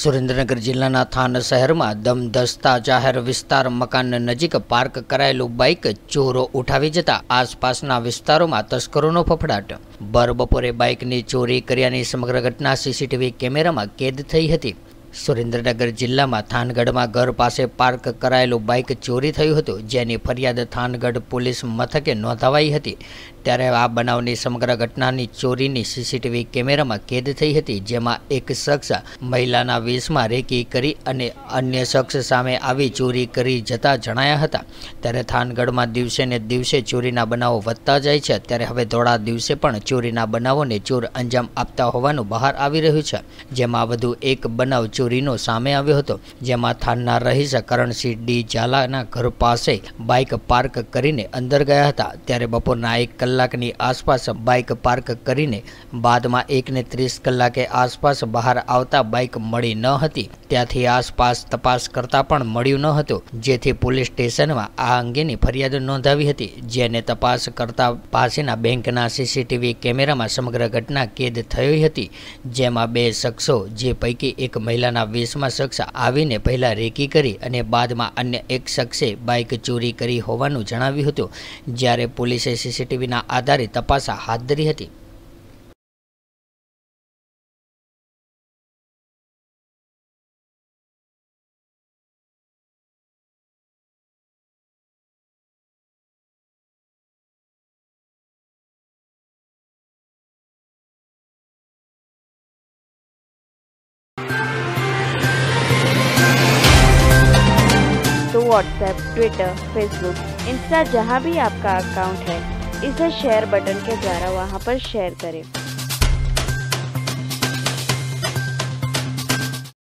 સુરેન્દ્રનગર જિલ્લાના થાન શહેરમાં દમધસતા જાહેર વિસ્તાર મકાન નજીક પાર્ક કરાયેલું બાઇક ચોરો ઉઠાવી જતા આસપાસના વિસ્તારોમાં તસ્કરોનો ફફડાટ બર બપોરે બાઇકની ચોરી કર્યાની સમગ્ર ઘટના સીસીટીવી કેમેરામાં કેદ થઈ હતી સુરેન્દ્રનગર જિલ્લામાં થાનગઢમાં ઘર પાસે પાર્ક કરાયેલું બાઇક ચોરી થયું હતું જેની ફરિયાદ થાનગઢ પોલીસ મથકે નોંધાવાઈ હતી ત્યારે આ બનાવની સમગ્ર ઘટનાની ચોરીની સીસીટીવી કેમેરામાં કેદ થઈ હતી જેમાં એક શખ્સ મહિલાના વેશમાં રેકી કરી અને અન્ય શખ્સ સામે આવી ચોરી કરી જતા જણાયા હતા ત્યારે થાનગઢમાં દિવસે ને દિવસે ચોરીના બનાવો વધતા જાય છે ત્યારે હવે ધોળા દિવસે પણ ચોરીના બનાવોને ચોર અંજામ આપતા હોવાનું બહાર આવી રહ્યું છે જેમાં વધુ એક બનાવ ચોરી ચોરીનો સામે આવ્યો હતો જેમાં થાનના રહીશ કરણસિંહ ડી ઝાલાના ઘર પાસે બાઇક પાર્ક કરીને અંદર ગયા હતા ત્યારે બપોરના એક કલાકની આસપાસ બાઇક પાર્ક કરીને બાદમાં એકને ત્રીસ કલાકે આસપાસ બહાર આવતા બાઇક મળી ન હતી ત્યાંથી આસપાસ તપાસ કરતા પણ મળ્યું ન હતું જેથી પોલીસ સ્ટેશનમાં આ અંગેની ફરિયાદ નોંધાવી હતી જેને તપાસ કરતા પાસેના બેંકના સીસીટીવી કેમેરામાં સમગ્ર ઘટના કેદ થઈ હતી જેમાં બે શખ્સો જે પૈકી એક મહિલાના પોતાના વેશમાં શખ્સ આવીને પહેલાં રેકી કરી અને બાદમાં અન્ય એક શખ્સે બાઇક ચોરી કરી હોવાનું જણાવ્યું હતું જ્યારે પોલીસે સીસીટીવીના આધારે તપાસ હાથ ધરી હતી व्हाट्सएप ट्विटर फेसबुक इंस्टा जहाँ भी आपका अकाउंट है इसे शेयर बटन के द्वारा वहाँ पर शेयर करें